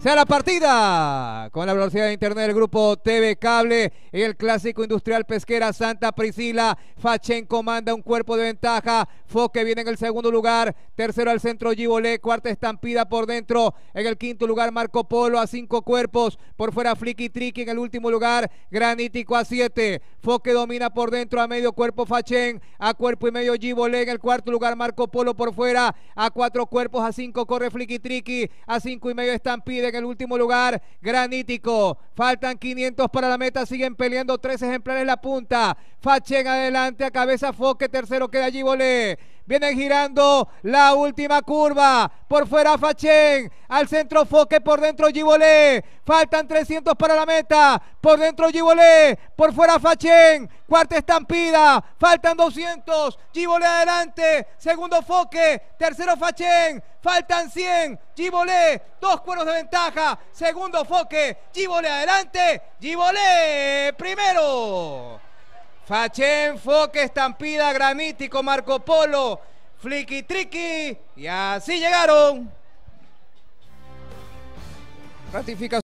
sea la partida con la velocidad de internet del grupo TV Cable. El clásico industrial pesquera Santa Priscila. Fachén comanda un cuerpo de ventaja. Foque viene en el segundo lugar. Tercero al centro Gibolé. Cuarta estampida por dentro. En el quinto lugar Marco Polo a cinco cuerpos. Por fuera Flicky Tricky en el último lugar. Granítico a siete. Foque domina por dentro a medio cuerpo Fachén A cuerpo y medio Gibolé. En el cuarto lugar Marco Polo por fuera. A cuatro cuerpos a cinco corre Flicky Tricky. A cinco y medio estampida en el último lugar, Granítico. Faltan 500 para la meta, siguen peleando tres ejemplares la punta. en adelante, a cabeza Foque, tercero queda allí volé Vienen girando la última curva. Por fuera Fachén. Al centro Foque. Por dentro Gibolé. Faltan 300 para la meta. Por dentro Gibolé. Por fuera Fachén. Cuarta estampida. Faltan 200. Gibolé adelante. Segundo Foque. Tercero Fachén. Faltan 100. Gibolé. Dos cueros de ventaja. Segundo Foque. Gibolé adelante. Gibolé primero. Faché, enfoque, estampida, granítico, Marco Polo, Fliqui Triqui. Y así llegaron. Ratificación.